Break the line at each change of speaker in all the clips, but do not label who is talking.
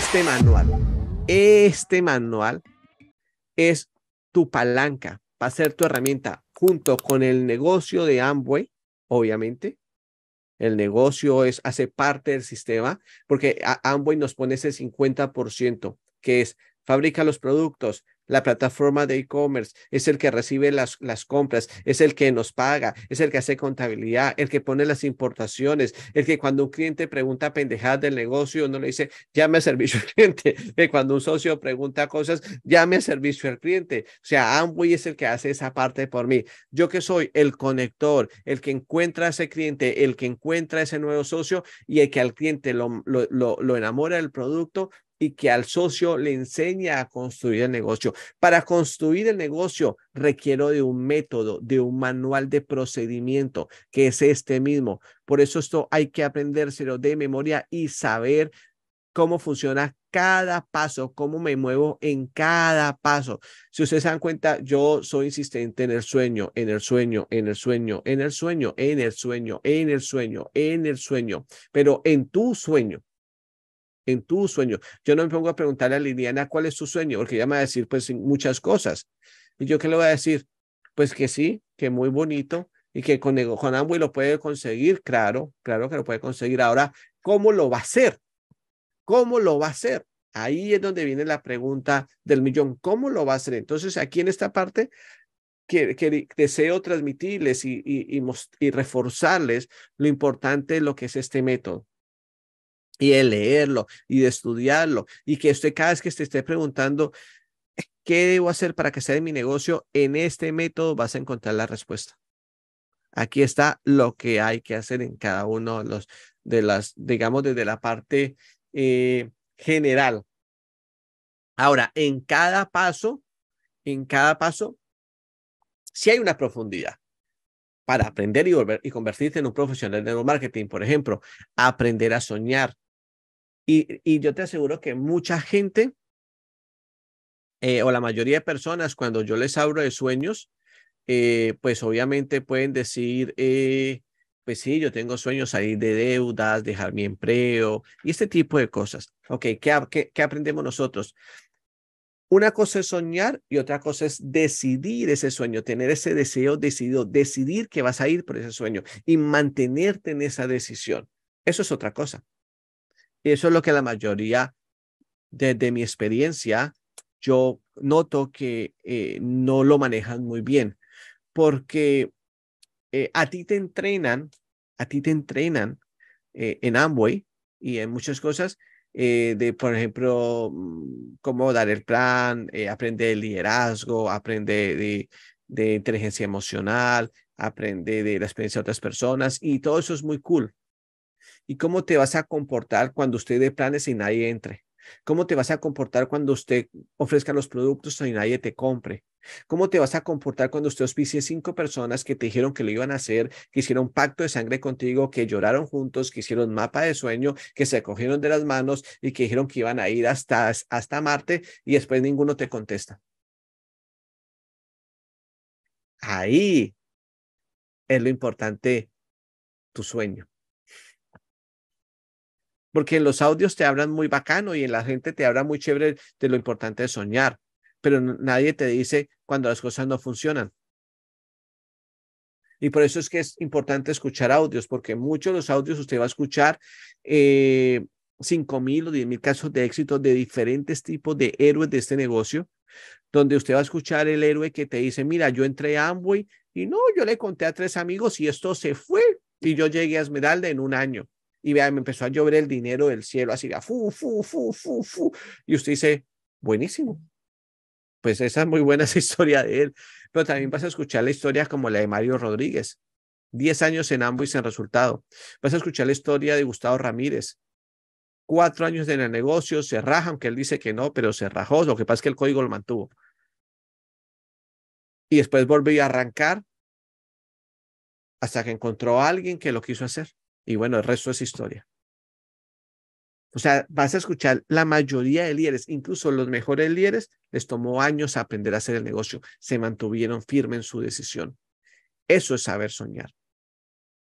este manual, este manual es tu palanca, va a ser tu herramienta junto con el negocio de Amway, obviamente. El negocio es, hace parte del sistema porque Amway nos pone ese 50% que es fabrica los productos, la plataforma de e-commerce, es el que recibe las, las, compras, es el que nos paga, es el que hace contabilidad, el que pone las importaciones, el que cuando un cliente pregunta pendejadas del negocio, no le dice, llame a servicio al cliente, que eh, cuando un socio pregunta cosas, llame a servicio al cliente. O sea, Amway es el que hace esa parte por mí. Yo que soy el conector, el que encuentra a ese cliente, el que encuentra a ese nuevo socio y el que al cliente lo, lo enamora del producto, y que al socio le enseña a construir el negocio. Para construir el negocio requiero de un método, de un manual de procedimiento, que es este mismo. Por eso esto hay que aprendérselo de memoria y saber cómo funciona cada paso, cómo me muevo en cada paso. Si ustedes se dan cuenta, yo soy insistente en el sueño, en el sueño, en el sueño, en el sueño, en el sueño, en el sueño, en el sueño, pero en tu sueño en tu sueño. Yo no me pongo a preguntarle a Liliana cuál es su sueño, porque ella me va a decir pues muchas cosas. ¿Y yo qué le voy a decir? Pues que sí, que muy bonito y que con, con Amway lo puede conseguir, claro, claro que lo puede conseguir. Ahora, ¿cómo lo va a hacer? ¿Cómo lo va a hacer? Ahí es donde viene la pregunta del millón, ¿cómo lo va a hacer? Entonces, aquí en esta parte que, deseo transmitirles y, y, reforzarles lo importante de lo que es este método y de leerlo y de estudiarlo y que usted cada vez que te esté preguntando qué debo hacer para que sea de mi negocio, en este método vas a encontrar la respuesta. Aquí está lo que hay que hacer en cada uno de los de las, digamos, desde la parte eh, general. Ahora, en cada paso, en cada paso, si hay una profundidad para aprender y volver y convertirse en un profesional de marketing, por ejemplo, aprender a soñar, y, yo te aseguro que mucha gente eh, o la mayoría de personas cuando yo les hablo de sueños, eh, pues obviamente pueden decir, eh, pues sí, yo tengo sueños ahí de deudas, dejar mi empleo y este tipo de cosas. Ok, qué aprendemos nosotros? Una cosa es soñar y otra cosa es decidir ese sueño, tener ese deseo decidido, decidir que vas a ir por ese sueño y mantenerte en esa decisión. Eso es otra cosa eso es lo que la mayoría, desde mi experiencia, yo noto que eh, no lo manejan muy bien, porque eh, a ti te entrenan, a ti te entrenan eh, en Amway y en muchas cosas, de, por ejemplo, mm, cómo dar el plan, aprender liderazgo, aprende de, inteligencia emocional, aprende de la experiencia de otras personas y todo eso es muy cool. ¿Y cómo te vas a comportar cuando usted dé planes y nadie entre? ¿Cómo te vas a comportar cuando usted ofrezca los productos y nadie te compre? ¿Cómo te vas a comportar cuando usted auspicie cinco personas que te dijeron que lo iban a hacer, que hicieron pacto de sangre contigo, que lloraron juntos, que hicieron mapa de sueño, que se cogieron de las manos y que dijeron que iban a ir hasta, hasta Marte y después ninguno te contesta? Ahí es lo importante, tu sueño porque en los audios te hablan muy bacano y en la gente te habla muy chévere de lo importante de soñar, pero nadie te dice cuando las cosas no funcionan. Y por eso es que es importante escuchar audios, porque muchos de los audios usted va a escuchar eh, mil o diez mil casos de éxito de diferentes tipos de héroes de este negocio, donde usted va a escuchar el héroe que te dice, mira, yo entré a Amway y no, yo le conté a tres amigos y esto se fue y yo llegué a Esmeralda en un año y vea, me empezó a llover el dinero del cielo, así, fu, fu, fu, fu, fu. Y usted dice, buenísimo. Pues esa es muy buena esa historia de él. Pero también vas a escuchar la historia como la de Mario Rodríguez, 10 años en ambos y sin resultado. Vas a escuchar la historia de Gustavo Ramírez, cuatro años en el negocio, se raja, aunque él dice que no, pero se rajó. Lo que pasa es que el código lo mantuvo. Y después volvió a arrancar hasta que encontró a alguien que lo quiso hacer. Y bueno, el resto es historia. O sea, vas a escuchar la mayoría de líderes, incluso los mejores líderes, les tomó años aprender a hacer el negocio. Se mantuvieron firmes en su decisión. Eso es saber soñar.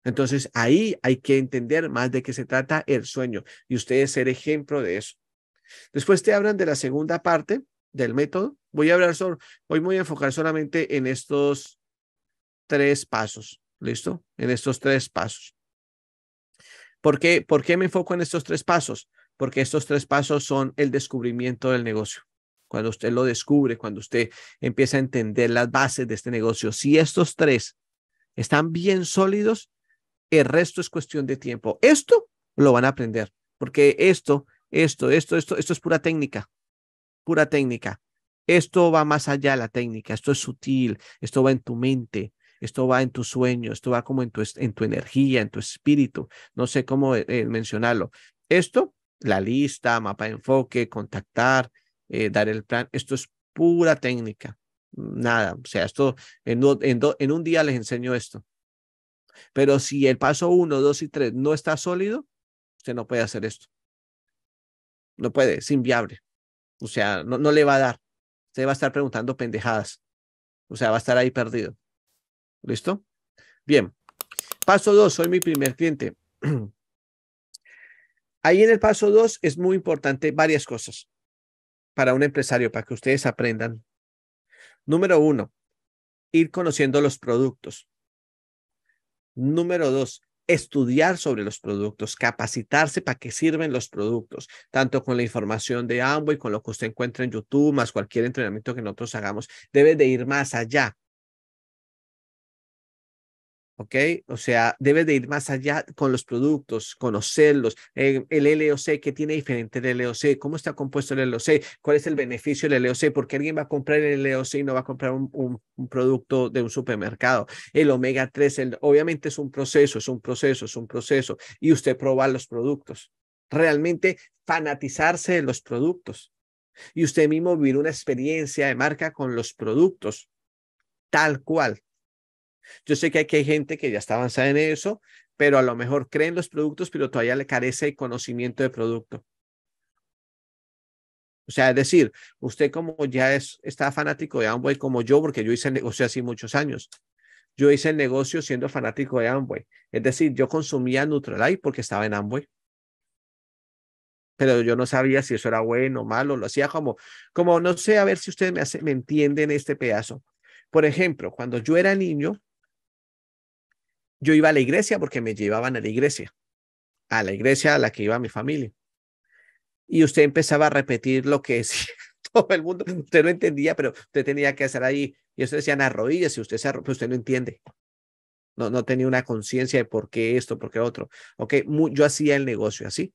Entonces, ahí hay que entender más de qué se trata el sueño y ustedes ser ejemplo de eso. Después te hablan de la segunda parte del método. Voy a hablar hoy voy a enfocar solamente en estos tres pasos, ¿listo? En estos tres pasos. ¿Por qué, ¿Por qué me enfoco en estos tres pasos? Porque estos tres pasos son el descubrimiento del negocio. Cuando usted lo descubre, cuando usted empieza a entender las bases de este negocio, si estos tres están bien sólidos, el resto es cuestión de tiempo. Esto lo van a aprender, porque esto, esto, esto, esto, esto es pura técnica, pura técnica. Esto va más allá de la técnica, esto es sutil, esto va en tu mente, esto va en tu sueño, esto va como en tu, en tu energía, en tu espíritu, no sé cómo eh, eh, mencionarlo. Esto, la lista, mapa de enfoque, contactar, eh, dar el plan, esto es pura técnica, nada, o sea, esto en, un día les enseño esto. Pero si el paso uno, dos y tres no está sólido, usted no puede hacer esto. No puede, es inviable. O sea, no, no le va a dar. Usted va a estar preguntando pendejadas. O sea, va a estar ahí perdido. ¿Listo? Bien. Paso 2, soy mi primer cliente. Ahí en el paso 2 es muy importante varias cosas para un empresario, para que ustedes aprendan. Número uno, ir conociendo los productos. Número dos, estudiar sobre los productos, capacitarse para que sirven los productos, tanto con la información de Amway, con lo que usted encuentra en YouTube, más cualquier entrenamiento que nosotros hagamos, debe de ir más allá. ¿ok? O sea, debes de ir más allá con los productos, conocerlos, eh, el LOC, qué tiene diferente del LOC, cómo está compuesto el LOC, cuál es el beneficio del LOC, porque alguien va a comprar el LOC y no va a comprar un, producto de un supermercado. El omega 3, obviamente es un proceso, es un proceso, es un proceso, y usted probar los productos. Realmente fanatizarse de los productos. Y usted mismo vivir una experiencia de marca con los productos, tal cual. Yo sé que aquí hay gente que ya está avanzada en eso, pero a lo mejor creen los productos, pero todavía le carece el conocimiento de producto. O sea, es decir, usted como ya es, está fanático de Amway como yo, porque yo hice el negocio así muchos años. Yo hice el negocio siendo fanático de Amway. Es decir, yo consumía Nutrilite porque estaba en Amway. Pero yo no sabía si eso era bueno o malo. Lo hacía como, como no sé, a ver si ustedes me, me entienden este pedazo. Por ejemplo, cuando yo era niño, yo iba a la iglesia porque me llevaban a la iglesia, a la iglesia a la que iba mi familia. Y usted empezaba a repetir lo que decía todo el mundo. Usted no entendía, pero usted tenía que hacer ahí. Y usted decían arrodillas y usted se usted no entiende. No, no tenía una conciencia de por qué esto, por qué otro. Ok, yo hacía el negocio así.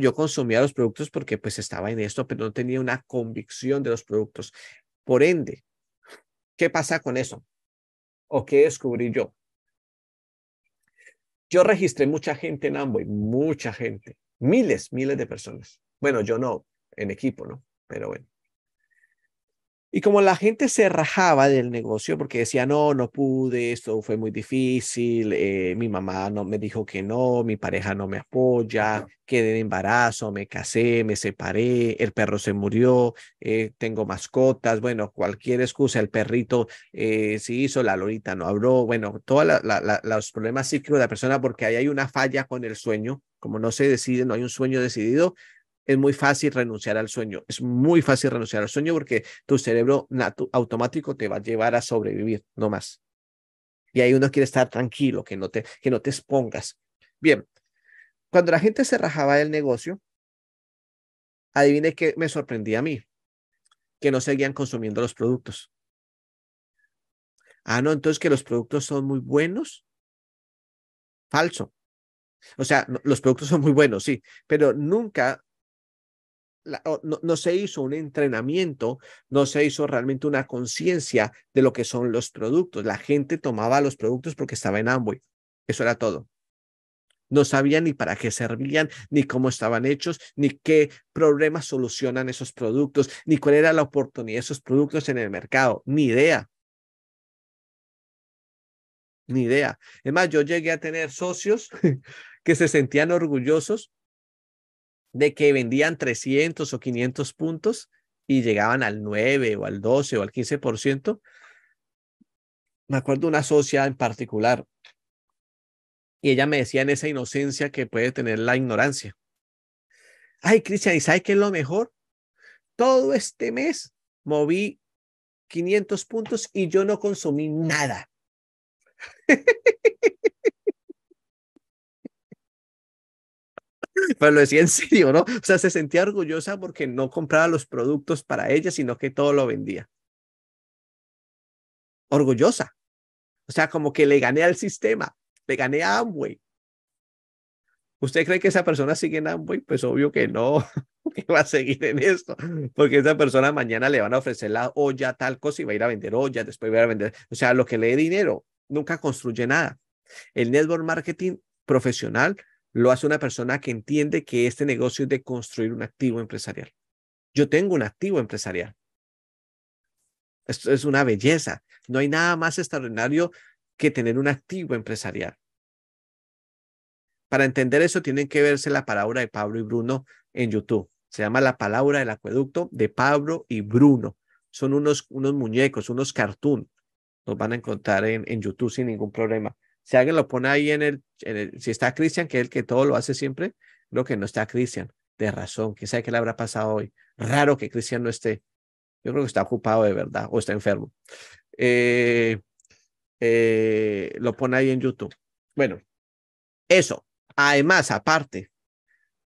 yo consumía los productos porque pues estaba en esto, pero no tenía una convicción de los productos. Por ende, ¿qué pasa con eso? o qué descubrí yo. Yo registré mucha gente en Amboy. mucha gente, miles, miles de personas. Bueno, yo no, en equipo, ¿no? Pero bueno. Y como la gente se rajaba del negocio porque decía, no, no pude, esto fue muy difícil, eh, mi mamá no me dijo que no, mi pareja no me apoya, quedé en embarazo, me casé, me separé, el perro se murió, eh, tengo mascotas, bueno, cualquier excusa, el perrito eh, se hizo, la lorita no habló, bueno, todos los problemas psíquicos de la persona porque ahí hay una falla con el sueño, como no se decide, no hay un sueño decidido, es muy fácil renunciar al sueño. Es muy fácil renunciar al sueño porque tu cerebro automático te va a llevar a sobrevivir, no más. Y ahí uno quiere estar tranquilo, que no te, que no te expongas. Bien, cuando la gente se rajaba del negocio, adivine qué me sorprendía a mí, que no seguían consumiendo los productos. Ah, no, entonces que los productos son muy buenos. Falso. O sea, los productos son muy buenos, sí, pero nunca no, se hizo un entrenamiento, no se hizo realmente una conciencia de lo que son los productos. La gente tomaba los productos porque estaba en Amway. Eso era todo. No sabía ni para qué servían, ni cómo estaban hechos, ni qué problemas solucionan esos productos, ni cuál era la oportunidad de esos productos en el mercado. Ni idea. Ni idea. Es más, yo llegué a tener socios que se sentían orgullosos de que vendían 300 o 500 puntos y llegaban al 9 o al 12 o al 15%. Me acuerdo una socia en particular y ella me decía en esa inocencia que puede tener la ignorancia. Ay, Cristian, ¿y sabes qué es lo mejor? Todo este mes moví 500 puntos y yo no consumí nada. pero lo decía en serio, ¿no? O sea, se sentía orgullosa porque no compraba los productos para ella, sino que todo lo vendía. Orgullosa. O sea, como que le gané al sistema, le gané a Amway. ¿Usted cree que esa persona sigue en Amway? Pues obvio que no, que va a seguir en esto, porque esa persona mañana le van a ofrecer la olla, tal cosa, y va a ir a vender olla, después va a, a vender. O sea, lo que le dé dinero nunca construye nada. El network marketing profesional lo hace una persona que entiende que este negocio es de construir un activo empresarial. Yo tengo un activo empresarial. Esto es una belleza. No hay nada más extraordinario que tener un activo empresarial. Para entender eso tienen que verse la palabra de Pablo y Bruno en YouTube. Se llama La palabra del acueducto de Pablo y Bruno. Son unos, muñecos, unos cartoon. Los van a encontrar en YouTube sin ningún problema. Si alguien lo pone ahí en el, si está Cristian, que es el que todo lo hace siempre, creo que no está Cristian, de razón, que sabe qué le habrá pasado hoy. Raro que Cristian no esté. Yo creo que está ocupado de verdad o está enfermo. Eh, eh, lo pone ahí en YouTube. Bueno, eso. Además, aparte,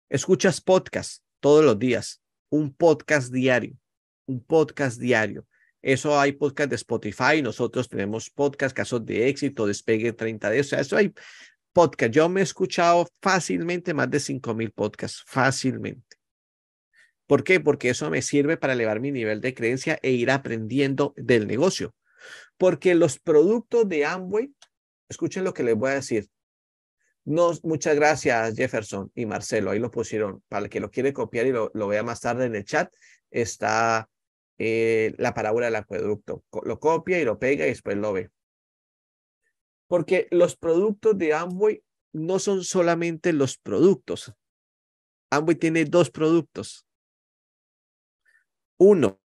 escuchas podcast todos los días, un podcast diario, un podcast diario. Eso hay podcast de Spotify, nosotros tenemos podcast, casos de éxito, despegue 30 días o eso hay podcast. Yo me he escuchado fácilmente más de 5000 podcasts, fácilmente. ¿Por qué? Porque eso me sirve para elevar mi nivel de creencia e ir aprendiendo del negocio. Porque los productos de Amway, escuchen lo que les voy a decir. muchas gracias Jefferson y Marcelo, ahí lo pusieron. Para el que lo quiere copiar y lo, lo vea más tarde en el chat, está eh, la parábola del acueducto. Lo copia y lo pega y después lo ve. Porque los productos de Amway no son solamente los productos. Amway tiene dos productos. Uno,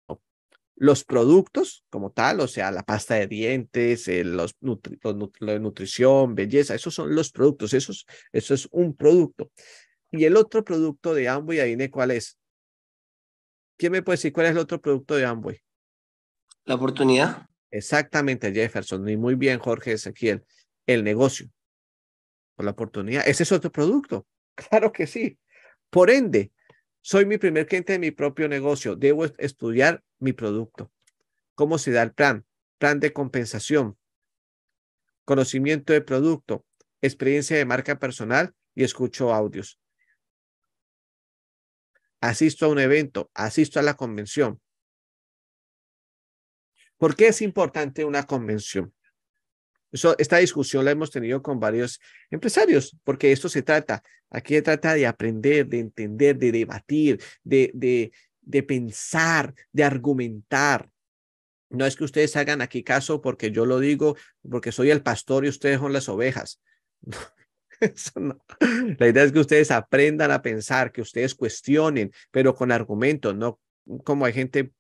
los productos como tal, o sea, la pasta de dientes, eh, los, nutrición, belleza, esos son los productos, eso es, eso es un producto. Y el otro producto de Amway, adivine cuál es, ¿Quién me puede decir cuál es el otro producto de Amway? La oportunidad. Exactamente, Jefferson. Y muy bien, Jorge Ezequiel. El negocio. Por la oportunidad. Ese es otro producto. Claro que sí. Por ende, soy mi primer cliente de mi propio negocio. Debo estudiar mi producto. ¿Cómo se da el plan? Plan de compensación. Conocimiento de producto. Experiencia de marca personal y escucho audios asisto a un evento, asisto a la convención. ¿Por qué es importante una convención? esta discusión la hemos tenido con varios empresarios, porque esto se trata. Aquí se trata de aprender, de entender, de debatir, de, de, de pensar, de argumentar. No es que ustedes hagan aquí caso porque yo lo digo, porque soy el pastor y ustedes son las ovejas. La idea es que ustedes aprendan a pensar, que ustedes cuestionen, pero con argumentos, no como hay gente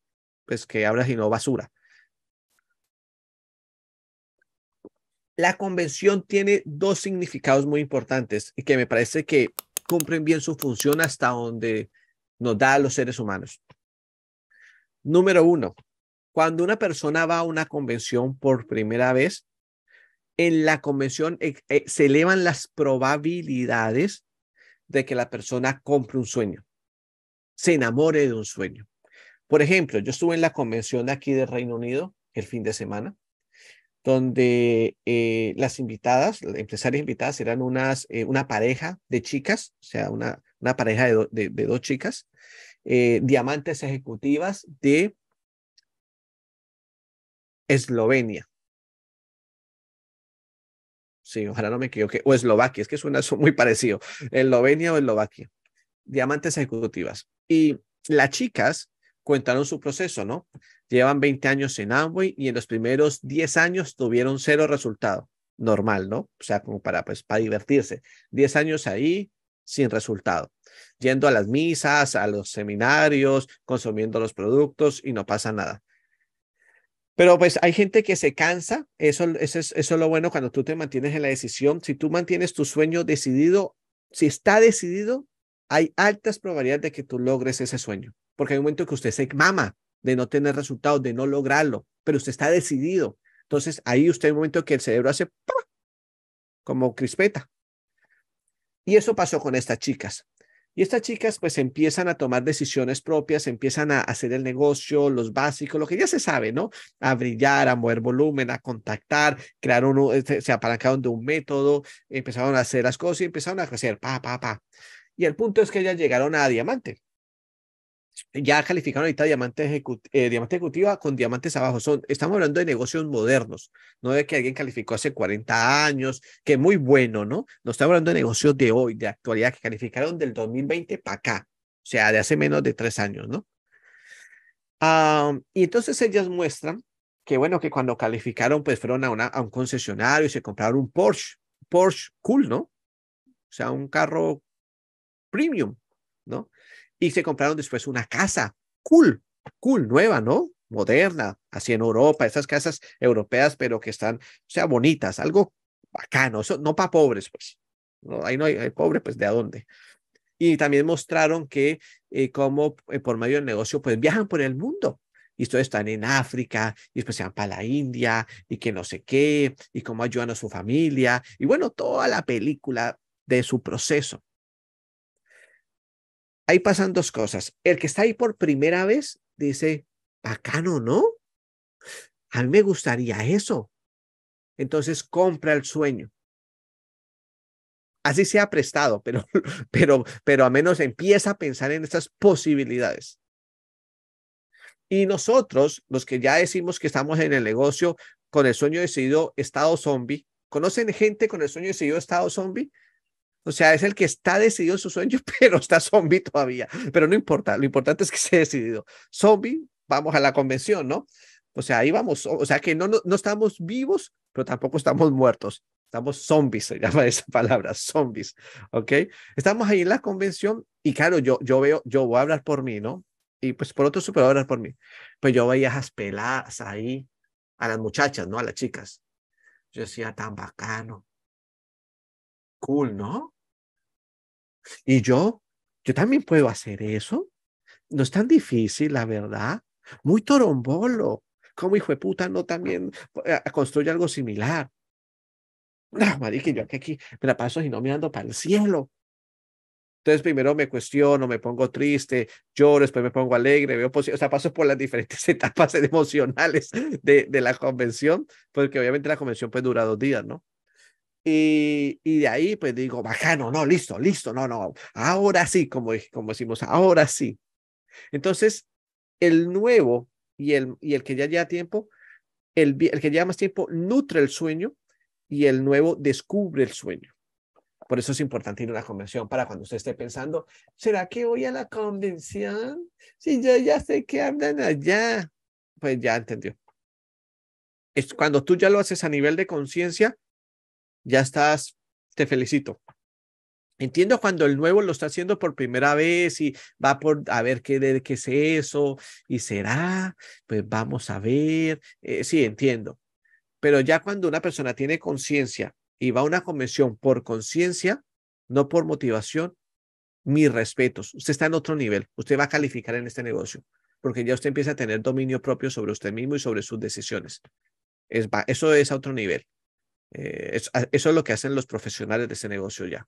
pues, que habla sino basura. La convención tiene dos significados muy importantes y que me parece que cumplen bien su función hasta donde nos da a los seres humanos. Número uno, cuando una persona va a una convención por primera vez, en la convención eh, eh, se elevan las probabilidades de que la persona compre un sueño, se enamore de un sueño. Por ejemplo, yo estuve en la convención aquí del Reino Unido el fin de semana, donde eh, las invitadas, las empresarias invitadas eran unas, una pareja de chicas, o sea, una, una pareja de, dos chicas, diamantes ejecutivas de Eslovenia. Sí, ojalá no me equivoque. O Eslovaquia, es que suena muy parecido. Eslovenia o Eslovaquia. Diamantes ejecutivas. Y las chicas contaron su proceso, ¿no? Llevan 20 años en Amway y en los primeros 10 años tuvieron cero resultado. Normal, ¿no? O sea, como para, pues, para divertirse. 10 años ahí sin resultado. Yendo a las misas, a los seminarios, consumiendo los productos y no pasa nada. Pero pues hay gente que se cansa, eso, eso, es, eso lo bueno cuando tú te mantienes en la decisión. Si tú mantienes tu sueño decidido, si está decidido, hay altas probabilidades de que tú logres ese sueño, porque hay un momento que usted se mama de no tener resultados, de no lograrlo, pero usted está decidido. Entonces ahí usted hay un momento que el cerebro hace como crispeta. Y eso pasó con estas chicas. Y estas chicas pues empiezan a tomar decisiones propias, empiezan a hacer el negocio, los básicos, lo que ya se sabe, ¿no? A brillar, a mover volumen, a contactar, crear uno este, se apalancaron de un método, empezaron a hacer las cosas y empezaron a crecer, pa, pa, pa. Y el punto es que ellas llegaron a diamante ya calificaron ahorita diamantes eh, diamante ejecutiva con diamantes abajo. Son, estamos hablando de negocios modernos, no de que alguien calificó hace 40 años, que muy bueno, ¿no? No estamos hablando de negocios de hoy, de actualidad, que calificaron del 2020 para acá, o sea, de hace menos de tres años, ¿no? Ah, y entonces ellas muestran que, bueno, que cuando calificaron, pues fueron a, a un concesionario y se compraron un Porsche, Porsche cool, ¿no? O sea, un carro premium, ¿no? y se compraron después una casa. Cool, cool, nueva, ¿no? Moderna, así en Europa, esas casas europeas, pero que están, o sea, bonitas, algo bacano, eso no para pobres, pues. No, ahí no hay, pobre, pues de dónde. Y también mostraron que eh, como eh, por medio del negocio, pues viajan por el mundo. Y ustedes están en África, y después se van para la India, y que no sé qué, y cómo ayudan a su familia. Y bueno, toda la película de su proceso ahí pasan dos cosas. El que está ahí por primera vez dice, bacano, ¿no? A mí me gustaría eso. Entonces compra el sueño. Así se ha prestado, pero, pero, pero a menos empieza a pensar en estas posibilidades. Y nosotros, los que ya decimos que estamos en el negocio con el sueño decidido, estado zombie, ¿conocen gente con el sueño decidido, estado zombie? O sea, es el que está decidido en su sueño, pero está zombie todavía. Pero no importa, lo importante es que se ha decidido. Zombie, vamos a la convención, ¿no? O sea, ahí vamos. O sea, que no, no, estamos vivos, pero tampoco estamos muertos. Estamos zombies, se llama esa palabra, zombies. ¿Ok? Estamos ahí en la convención y claro, yo, yo veo, yo voy a hablar por mí, ¿no? Y pues por otro super a hablar por mí. Pues yo veía a peladas ahí, a las muchachas, ¿no? A las chicas. Yo decía, tan bacano. Cool, ¿no? Y yo, yo también puedo hacer eso. No es tan difícil, la verdad. Muy torombolo. como hijo de puta no también eh, construye algo similar? No, marica, yo aquí, me la paso y no mirando para el cielo. Entonces primero me cuestiono, me pongo triste, lloro, después me pongo alegre, veo o sea, paso por las diferentes etapas emocionales de, la convención, porque obviamente la convención pues dura dos días, ¿no? Y, de ahí, pues digo, bacano, no, no, listo, listo, no, no, ahora sí, como, como decimos, ahora sí. Entonces, el nuevo y el, y el que ya lleva tiempo, el, que lleva más tiempo nutre el sueño y el nuevo descubre el sueño. Por eso es importante ir a una convención para cuando usted esté pensando, ¿será que voy a la convención? Si yo ya sé que andan allá, pues ya entendió. Es cuando tú ya lo haces a nivel de conciencia, ya estás, te felicito. Entiendo cuando el nuevo lo está haciendo por primera vez y va por a ver qué, es eso y será, pues vamos a ver. Eh, sí, entiendo. Pero ya cuando una persona tiene conciencia y va a una convención por conciencia, no por motivación, mis respetos. Usted está en otro nivel. Usted va a calificar en este negocio porque ya usted empieza a tener dominio propio sobre usted mismo y sobre sus decisiones. eso es a otro nivel. Eh, ah, eso, es lo que hacen los profesionales de ese negocio ya.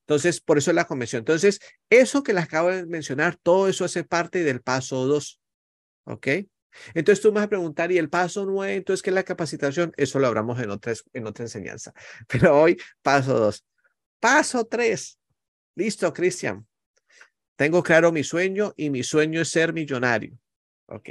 Entonces, por eso es la convención. Entonces, eso que les acabo de mencionar, todo eso hace parte del paso dos ¿Ok? Entonces tú me vas a preguntar, ¿y el paso 9? Entonces, ¿qué es la capacitación? Eso lo hablamos en otra, en otra enseñanza. Pero hoy, paso dos Paso tres Listo, Cristian. Tengo claro mi sueño y mi sueño es ser millonario. Ok.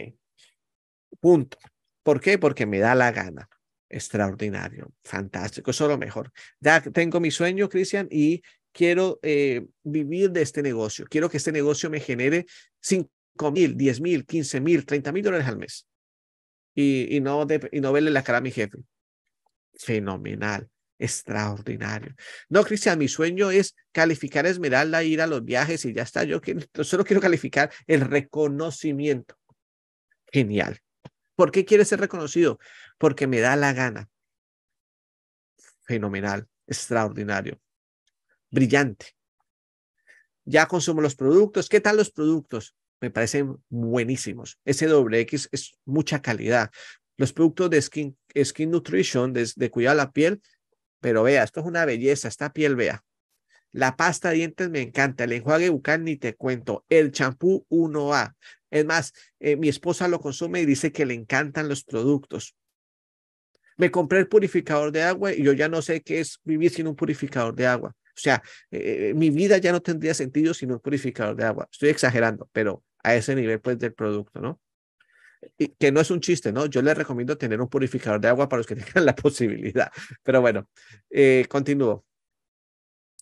Punto. ¿Por qué? Porque me da la gana. Extraordinario, fantástico, eso es lo mejor. Ya tengo mi sueño, Cristian, y quiero eh, vivir de este negocio. Quiero que este negocio me genere 5 mil, 10 mil, 15 mil, 30 mil dólares al mes. Y, no y no verle la cara a mi jefe. Fenomenal, extraordinario. No, Cristian, mi sueño es calificar Esmeralda, ir a los viajes y ya está. yo solo quiero calificar el reconocimiento. Genial. ¿Por qué quiere ser reconocido? Porque me da la gana. Fenomenal, extraordinario, brillante. Ya consumo los productos. ¿Qué tal los productos? Me parecen buenísimos. X es mucha calidad. Los productos de Skin, Nutrition, de, cuidar cuidado la piel, pero vea, esto es una belleza, esta piel, vea, la pasta de dientes me encanta, el enjuague bucal ni te cuento, el champú 1A. Es más, eh, mi esposa lo consume y dice que le encantan los productos. Me compré el purificador de agua y yo ya no sé qué es vivir sin un purificador de agua. O sea, eh, eh, mi vida ya no tendría sentido sin un purificador de agua. Estoy exagerando, pero a ese nivel pues del producto, ¿no? Y que no es un chiste, ¿no? Yo les recomiendo tener un purificador de agua para los que tengan la posibilidad. Pero bueno, continúo.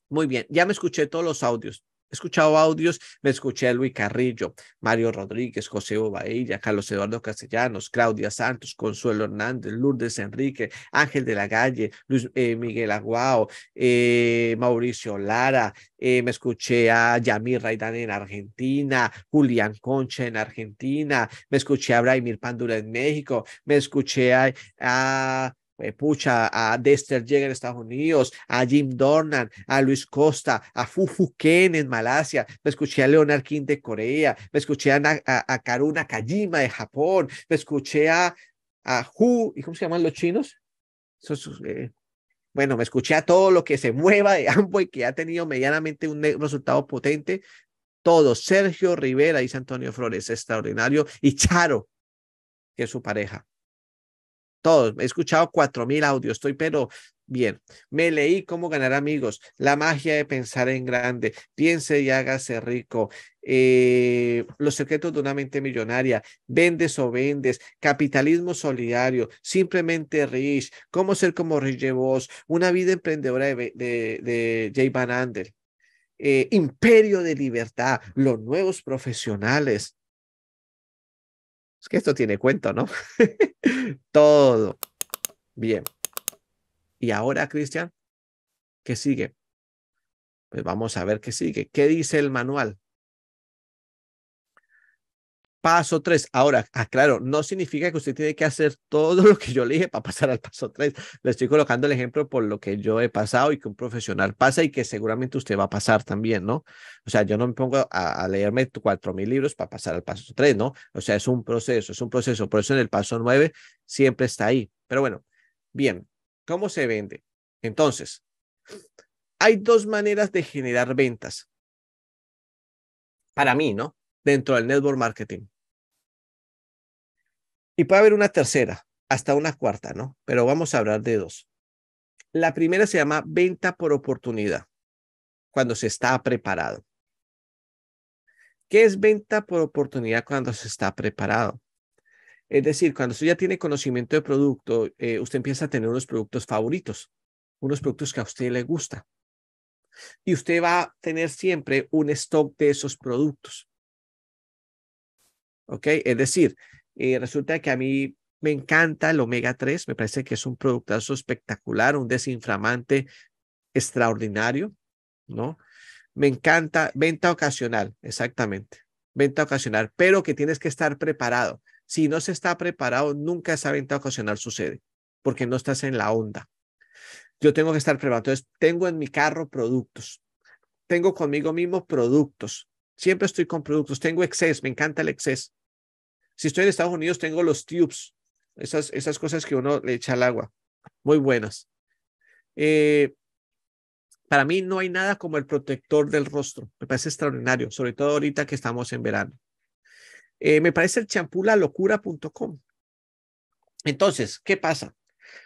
Muy bien, ya me escuché todos los audios. He escuchado audios, me escuché a Luis Carrillo, Mario Rodríguez, José Obaella, Carlos Eduardo Castellanos, Claudia Santos, Consuelo Hernández, Lourdes Enrique, Ángel de la Galle, Luis eh, Miguel Aguao, eh, Mauricio Lara, eh, me escuché a Yamir Raidán en Argentina, Julián Concha en Argentina, me escuché a Brahimir Pandura en México, me escuché a eh, pucha, a Dexter Jagger en Estados Unidos, a Jim Dornan, a Luis Costa, a Fufu Ken en Malasia, me escuché a Leonard King de Corea, me escuché a, Karuna Kajima de Japón, me escuché a, a Hu, ¿y cómo se llaman los chinos? Eh, bueno, me escuché a todo lo que se mueva de y que ha tenido medianamente un resultado potente. Todo, Sergio Rivera, dice Antonio Flores, extraordinario, y Charo, que es su pareja todos. He escuchado cuatro mil audios, estoy pero bien. Me leí cómo ganar amigos, la magia de pensar en grande, piense y hágase rico, eh, los secretos de una mente millonaria, vendes o vendes, capitalismo solidario, simplemente Rich, cómo ser como Rich una vida emprendedora de, de, Jay Van Andel. Eh, imperio de libertad, los nuevos profesionales, que esto tiene cuento, ¿no? Todo. Bien. Y ahora, Cristian, ¿qué sigue? Pues vamos a ver qué sigue. ¿Qué dice el manual? paso 3. Ahora, aclaro, ah, no significa que usted tiene que hacer todo lo que yo le dije para pasar al paso 3. Le estoy colocando el ejemplo por lo que yo he pasado y que un profesional pasa y que seguramente usted va a pasar también, ¿no? O sea, yo no me pongo a, a leerme cuatro mil libros para pasar al paso 3, ¿no? O sea, es un proceso, es un proceso. Por eso en el paso 9 siempre está ahí. Pero bueno, bien, ¿cómo se vende? Entonces, hay dos maneras de generar ventas. Para mí, ¿no? Dentro del network marketing. Y puede haber una tercera, hasta una cuarta, ¿no? Pero vamos a hablar de dos. La primera se llama venta por oportunidad, cuando se está preparado. ¿Qué es venta por oportunidad cuando se está preparado? Es decir, cuando usted ya tiene conocimiento de producto, eh, usted empieza a tener unos productos favoritos, unos productos que a usted le gusta. Y usted va a tener siempre un stock de esos productos. ¿Ok? Es decir, y eh, resulta que a mí me encanta el omega 3, me parece que es un producto espectacular, un desinflamante extraordinario, ¿no? Me encanta, venta ocasional, exactamente, venta ocasional, pero que tienes que estar preparado. Si no se está preparado, nunca esa venta ocasional sucede, porque no estás en la onda. Yo tengo que estar preparado. Entonces, tengo en mi carro productos, tengo conmigo mismo productos, siempre estoy con productos, tengo exceso, me encanta el exceso. Si estoy en Estados Unidos, tengo los tubes, esas, esas cosas que uno le echa al agua, muy buenas. Eh, para mí no hay nada como el protector del rostro, me parece extraordinario, sobre todo ahorita que estamos en verano. Eh, me parece el champú locura.com. Entonces, ¿qué pasa?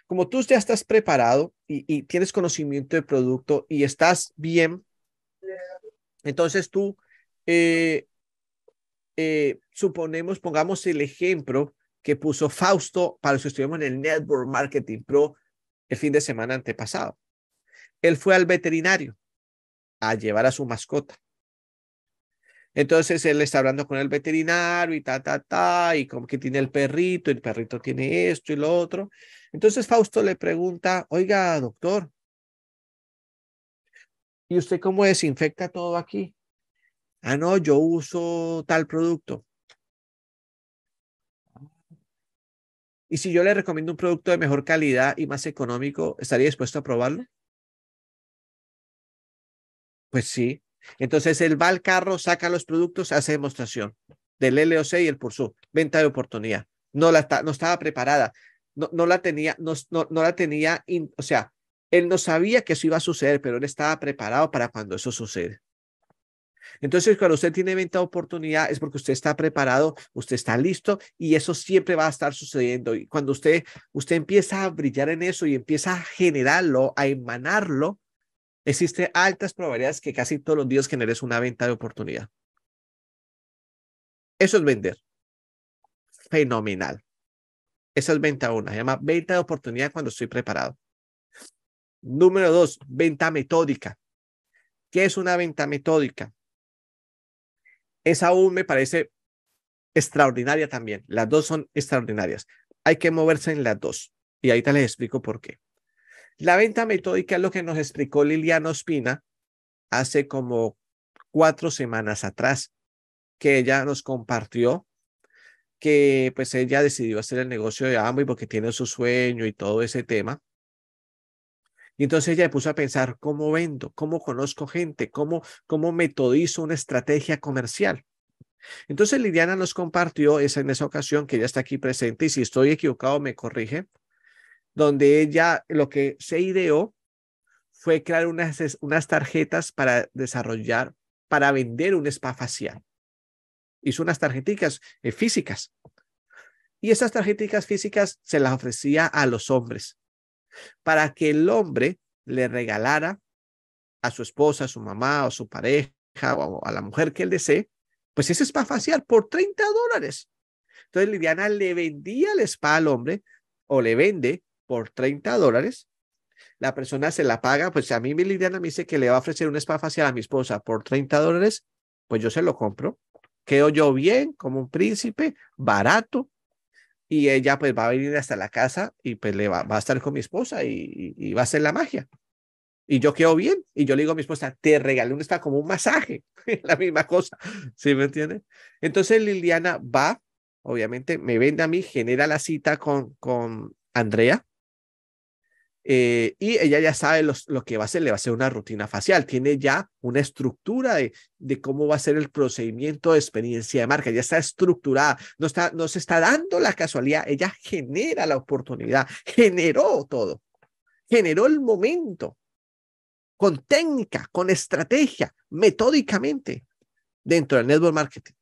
Como tú ya estás preparado y, tienes conocimiento de producto y estás bien, entonces tú eh, suponemos, pongamos el ejemplo que puso Fausto para los que estuvimos en el Network Marketing Pro el fin de semana antepasado. Él fue al veterinario a llevar a su mascota. Entonces él está hablando con el veterinario y ta, ta, ta, y como que tiene el perrito, el perrito tiene esto y lo otro. Entonces Fausto le pregunta, oiga, doctor, ¿y usted cómo desinfecta todo aquí? Ah, no, yo uso tal producto. Y si yo le recomiendo un producto de mejor calidad y más económico, ¿estaría dispuesto a probarlo? Pues sí. Entonces él va al carro, saca los productos, hace demostración del LOC y el PURSU, venta de oportunidad. No, la no estaba preparada, no, no la tenía, no, no la tenía, o sea, él no sabía que eso iba a suceder, pero él estaba preparado para cuando eso sucede. Entonces, cuando usted tiene venta de oportunidad es porque usted está preparado, usted está listo y eso siempre va a estar sucediendo. Y cuando usted, usted empieza a brillar en eso y empieza a generarlo, a emanarlo, existe altas probabilidades que casi todos los días generes una venta de oportunidad. Eso es vender. Fenomenal. Esa es venta una. Se llama venta de oportunidad cuando estoy preparado. Número dos, venta metódica. ¿Qué es una venta metódica? esa aún me parece extraordinaria también. Las dos son extraordinarias. Hay que moverse en las dos. Y ahorita les explico por qué. La venta metódica es lo que nos explicó Liliana Ospina hace como cuatro semanas atrás, que ella nos compartió que pues ella decidió hacer el negocio de Amway porque tiene su sueño y todo ese tema. Y entonces ella me puso a pensar, ¿cómo vendo? ¿Cómo conozco gente? ¿Cómo, cómo metodizo una estrategia comercial? Entonces Liliana nos compartió esa, en esa ocasión que ya está aquí presente y si estoy equivocado me corrige, donde ella lo que se ideó fue crear unas, unas tarjetas para desarrollar, para vender un spa facial. Hizo unas tarjeticas eh, físicas. Y esas tarjeticas físicas se las ofrecía a los hombres para que el hombre le regalara a su esposa, a su mamá, o a su pareja, o a la mujer que él desee, pues ese spa facial por 30 dólares. Entonces Liliana le vendía el spa al hombre o le vende por 30 dólares. La persona se la paga, pues a mí Liliana me dice que le va a ofrecer un spa facial a mi esposa por 30 dólares, pues yo se lo compro. Quedo yo bien como un príncipe, barato, y ella pues va a venir hasta la casa y pues le va, a estar con mi esposa y, va a hacer la magia. Y yo quedo bien y yo le digo a mi esposa, te regalé un está como un masaje, la misma cosa, ¿sí me entiendes? Entonces Liliana va, obviamente me vende a mí, genera la cita con, con Andrea eh, y ella ya sabe lo que va a hacer, le va a ser una rutina facial, tiene ya una estructura de, cómo va a ser el procedimiento de experiencia de marca, ya está estructurada, no, está, no se está dando la casualidad, ella genera la oportunidad, generó todo, generó el momento, con técnica, con estrategia, metódicamente, dentro del network marketing.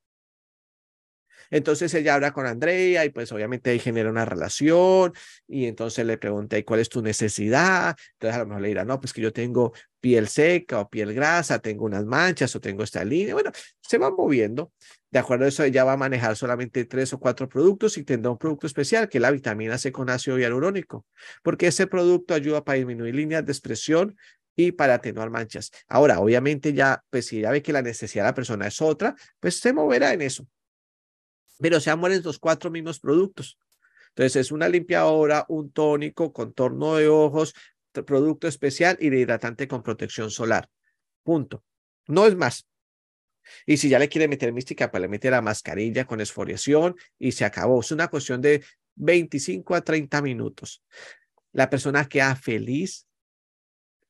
Entonces ella habla con Andrea y pues obviamente ahí genera una relación y entonces le pregunta, cuál es tu necesidad? Entonces a lo mejor le dirá, no, pues que yo tengo piel seca o piel grasa, tengo unas manchas o tengo esta línea. Bueno, se va moviendo. De acuerdo a eso, ella va a manejar solamente tres o cuatro productos y tendrá un producto especial, que es la vitamina C con ácido hialurónico, porque ese producto ayuda para disminuir líneas de expresión y para atenuar manchas. Ahora, obviamente ya, pues si ya ve que la necesidad de la persona es otra, pues se moverá en eso pero se mueren los cuatro mismos productos. Entonces es una limpiadora, un tónico, contorno de ojos, producto especial y de hidratante con protección solar. Punto. No es más. Y si ya le quiere meter mística, para pues le mete la mascarilla con esforiación y se acabó. Es una cuestión de 25 a 30 minutos. La persona queda feliz.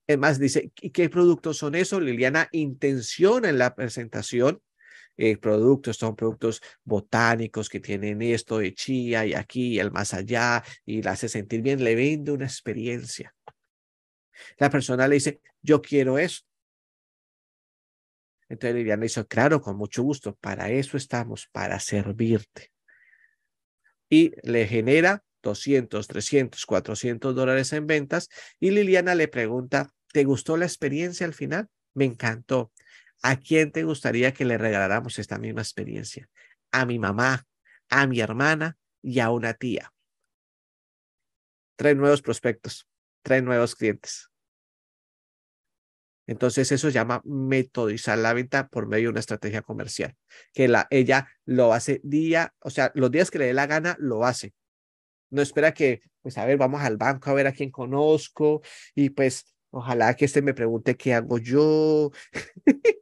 Es más, dice, ¿qué productos son esos? Liliana intenciona en la presentación eh, productos, son productos botánicos que tienen esto de chía y aquí y el más allá y la hace sentir bien, le vende una experiencia. La persona le dice, yo quiero eso. Entonces Liliana hizo, claro, con mucho gusto, para eso estamos, para servirte. Y le genera 200, 300, 400 dólares en ventas. Y Liliana le pregunta, ¿te gustó la experiencia al final? Me encantó. ¿A quién te gustaría que le regaláramos esta misma experiencia? A mi mamá, a mi hermana y a una tía. Tres nuevos prospectos, tres nuevos clientes. Entonces eso se llama metodizar la venta por medio de una estrategia comercial, que la, ella lo hace día, o sea, los días que le dé la gana, lo hace. No espera que, pues, a ver, vamos al banco a ver a quién conozco y pues, ojalá que este me pregunte qué hago yo.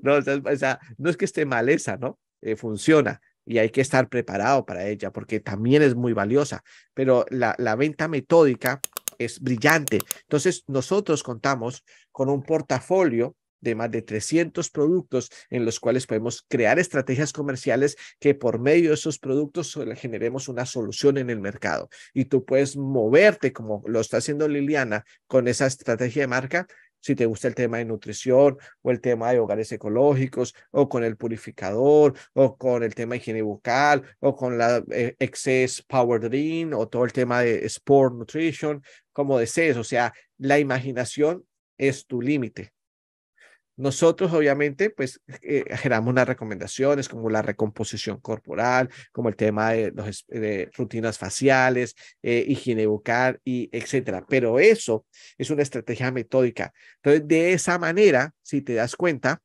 No, o sea, no es que esté maleza, ¿no? Eh, funciona y hay que estar preparado para ella porque también es muy valiosa, pero la, la venta metódica es brillante. Entonces, nosotros contamos con un portafolio de más de 300 productos en los cuales podemos crear estrategias comerciales que por medio de esos productos generemos una solución en el mercado. Y tú puedes moverte como lo está haciendo Liliana con esa estrategia de marca si te gusta el tema de nutrición o el tema de hogares ecológicos o con el purificador o con el tema de higiene bucal o con la eh, excess power drink o todo el tema de sport nutrition, como desees. O sea, la imaginación es tu límite. Nosotros, obviamente, pues eh, generamos unas recomendaciones como la recomposición corporal, como el tema de, los, rutinas faciales, eh, higiene bucal y etcétera. Pero eso es una estrategia metódica. Entonces, de esa manera, si te das cuenta,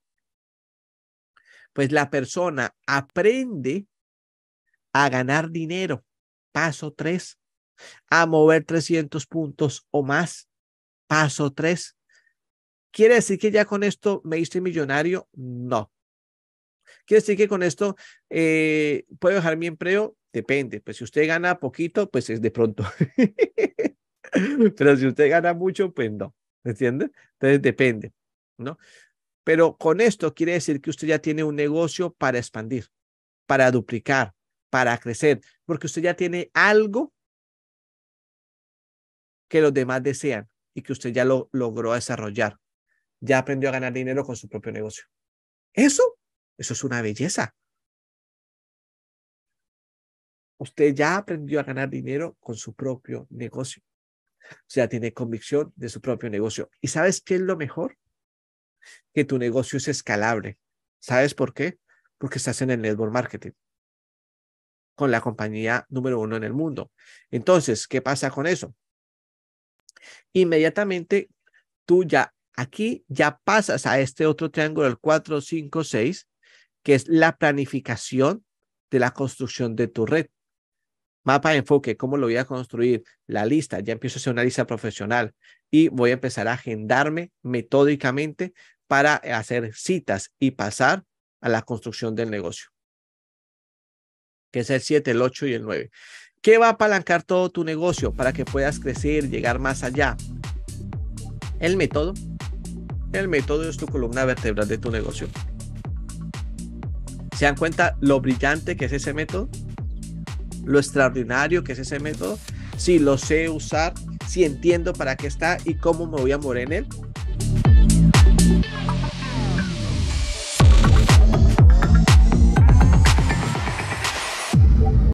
pues la persona aprende a ganar dinero. Paso tres. A mover 300 puntos o más. Paso tres. ¿Quiere decir que ya con esto me hice millonario? No. ¿Quiere decir que con esto eh, puedo dejar mi empleo? Depende. Pues si usted gana poquito, pues es de pronto. Pero si usted gana mucho, pues no. ¿Entiende? Entonces depende, ¿no? Pero con esto quiere decir que usted ya tiene un negocio para expandir, para duplicar, para crecer, porque usted ya tiene algo que los demás desean y que usted ya lo logró desarrollar ya aprendió a ganar dinero con su propio negocio. Eso, eso es una belleza. Usted ya aprendió a ganar dinero con su propio negocio. O sea, tiene convicción de su propio negocio. ¿Y sabes qué es lo mejor? Que tu negocio es escalable. ¿Sabes por qué? Porque estás en el network marketing con la compañía número uno en el mundo. Entonces, ¿qué pasa con eso? Inmediatamente tú ya Aquí ya pasas a este otro triángulo, el 4, 5, 6, que es la planificación de la construcción de tu red. Mapa de enfoque, cómo lo voy a construir, la lista, ya empiezo a hacer una lista profesional y voy a empezar a agendarme metódicamente para hacer citas y pasar a la construcción del negocio, que es el 7, el 8 y el 9. ¿Qué va a apalancar todo tu negocio para que puedas crecer, llegar más allá? El método el método es tu columna vertebral de tu negocio. ¿Se dan cuenta lo brillante que es ese método? Lo extraordinario que es ese método. Si lo sé usar, si entiendo para qué está y cómo me voy a mover en él.